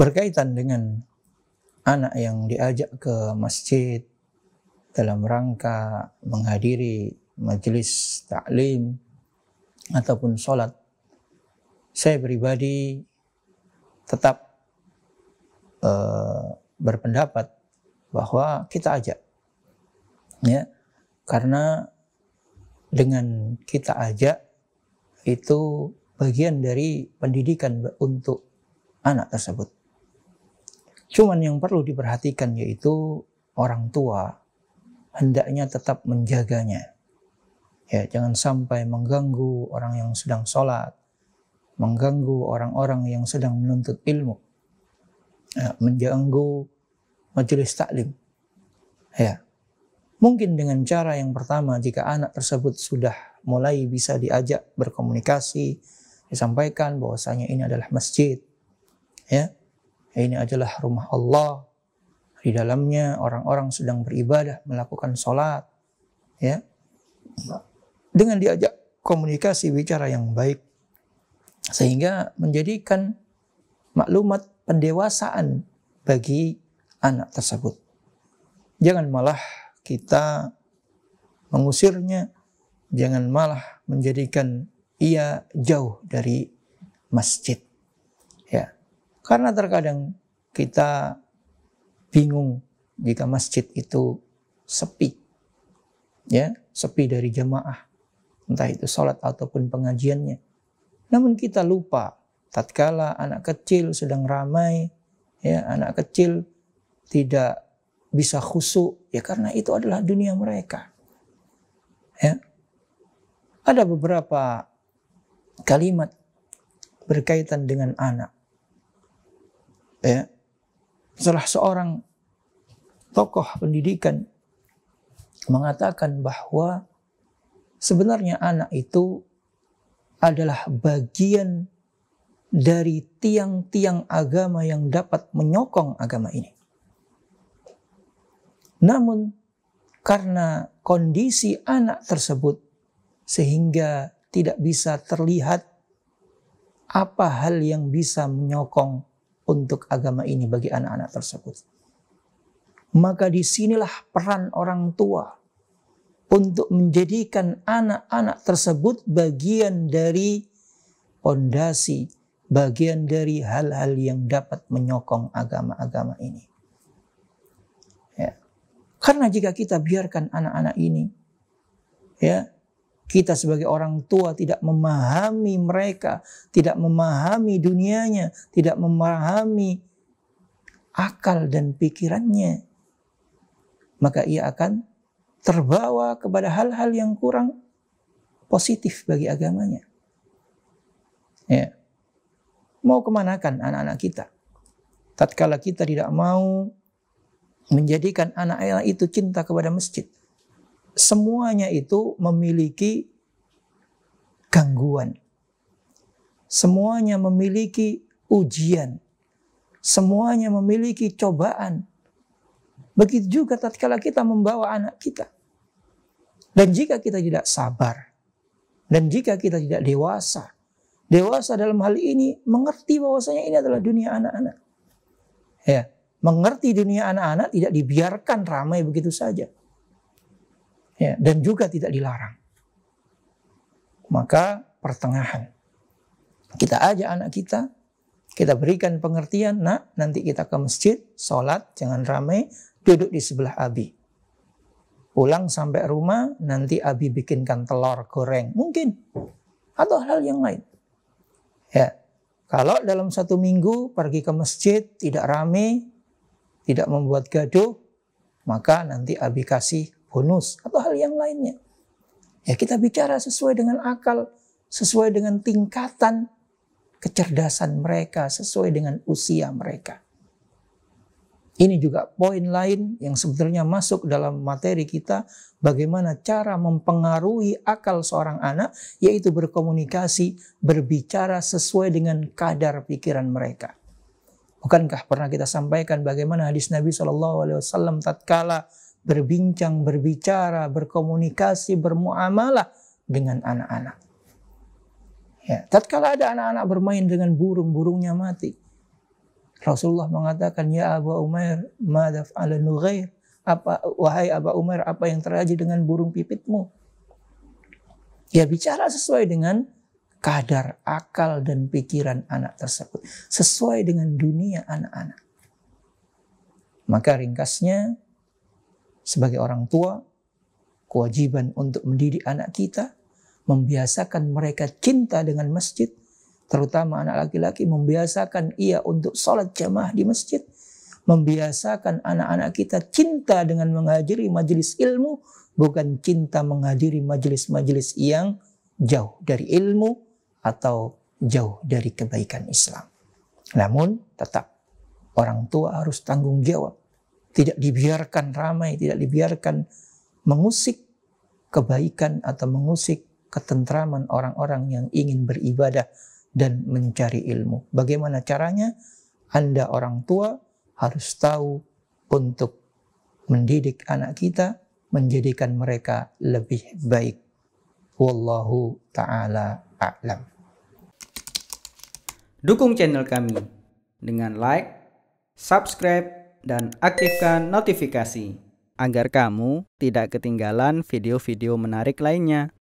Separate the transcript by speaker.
Speaker 1: berkaitan dengan anak yang diajak ke masjid dalam rangka menghadiri majelis taklim ataupun sholat, saya pribadi tetap uh, berpendapat bahwa kita ajak, ya, karena dengan kita ajak itu bagian dari pendidikan untuk anak tersebut. Cuman yang perlu diperhatikan yaitu orang tua hendaknya tetap menjaganya. Ya, jangan sampai mengganggu orang yang sedang sholat, mengganggu orang-orang yang sedang menuntut ilmu, ya, mengganggu majelis taklim. Ya, mungkin dengan cara yang pertama jika anak tersebut sudah mulai bisa diajak berkomunikasi, disampaikan bahwasanya ini adalah masjid, ya, ini adalah rumah Allah. Di dalamnya orang-orang sedang beribadah, melakukan sholat. Ya. Dengan diajak komunikasi bicara yang baik. Sehingga menjadikan maklumat pendewasaan bagi anak tersebut. Jangan malah kita mengusirnya, jangan malah menjadikan ia jauh dari masjid. Ya, karena terkadang kita bingung jika masjid itu sepi. Ya, sepi dari jamaah. Entah itu sholat ataupun pengajiannya. Namun kita lupa tatkala anak kecil sedang ramai, ya anak kecil tidak bisa khusuk ya karena itu adalah dunia mereka. Ya. Ada beberapa kalimat berkaitan dengan anak ya, salah seorang tokoh pendidikan mengatakan bahwa sebenarnya anak itu adalah bagian dari tiang-tiang agama yang dapat menyokong agama ini. Namun karena kondisi anak tersebut sehingga tidak bisa terlihat apa hal yang bisa menyokong untuk agama ini bagi anak-anak tersebut. Maka disinilah peran orang tua untuk menjadikan anak-anak tersebut bagian dari pondasi, bagian dari hal-hal yang dapat menyokong agama-agama ini. Ya. Karena jika kita biarkan anak-anak ini ya kita sebagai orang tua tidak memahami mereka, tidak memahami dunianya, tidak memahami akal dan pikirannya. Maka ia akan terbawa kepada hal-hal yang kurang positif bagi agamanya. Ya. Mau kemanakan anak-anak kita? Tatkala kita tidak mau menjadikan anak-anak itu cinta kepada masjid, semuanya itu memiliki gangguan. Semuanya memiliki ujian. Semuanya memiliki cobaan. Begitu juga tatkala kita membawa anak kita. Dan jika kita tidak sabar, dan jika kita tidak dewasa, dewasa dalam hal ini mengerti bahwasanya ini adalah dunia anak-anak. Ya, mengerti dunia anak-anak tidak dibiarkan ramai begitu saja ya, dan juga tidak dilarang. Maka pertengahan. Kita ajak anak kita, kita berikan pengertian, nak nanti kita ke masjid, sholat, jangan ramai, duduk di sebelah abi. Pulang sampai rumah, nanti abi bikinkan telur goreng, mungkin. Atau hal yang lain. Ya, kalau dalam satu minggu pergi ke masjid, tidak ramai tidak membuat gaduh, maka nanti abi kasih bonus, atau hal yang lainnya. Ya kita bicara sesuai dengan akal, sesuai dengan tingkatan kecerdasan mereka, sesuai dengan usia mereka. Ini juga poin lain yang sebetulnya masuk dalam materi kita bagaimana cara mempengaruhi akal seorang anak yaitu berkomunikasi, berbicara sesuai dengan kadar pikiran mereka. Bukankah pernah kita sampaikan bagaimana hadis Nabi saw tatkala berbincang, berbicara, berkomunikasi, bermuamalah dengan anak-anak. Ya, tatkala ada anak-anak bermain dengan burung, burungnya mati. Rasulullah mengatakan, "Ya Abu Umair, madaf ala nughair." Apa wahai Abu Umair, apa yang terjadi dengan burung pipitmu? Ya bicara sesuai dengan kadar akal dan pikiran anak tersebut, sesuai dengan dunia anak-anak. Maka ringkasnya sebagai orang tua, kewajiban untuk mendidik anak kita, membiasakan mereka cinta dengan masjid, terutama anak laki-laki, membiasakan ia untuk sholat jamaah di masjid, membiasakan anak-anak kita cinta dengan menghadiri majelis ilmu, bukan cinta menghadiri majelis-majelis yang jauh dari ilmu atau jauh dari kebaikan Islam. Namun tetap orang tua harus tanggung jawab tidak dibiarkan ramai, tidak dibiarkan mengusik kebaikan atau mengusik ketentraman orang-orang yang ingin beribadah dan mencari ilmu. Bagaimana caranya? Anda orang tua harus tahu untuk mendidik anak kita, menjadikan mereka lebih baik. Wallahu taala a'lam. Dukung channel kami dengan like, subscribe dan aktifkan notifikasi agar kamu tidak ketinggalan video-video menarik lainnya.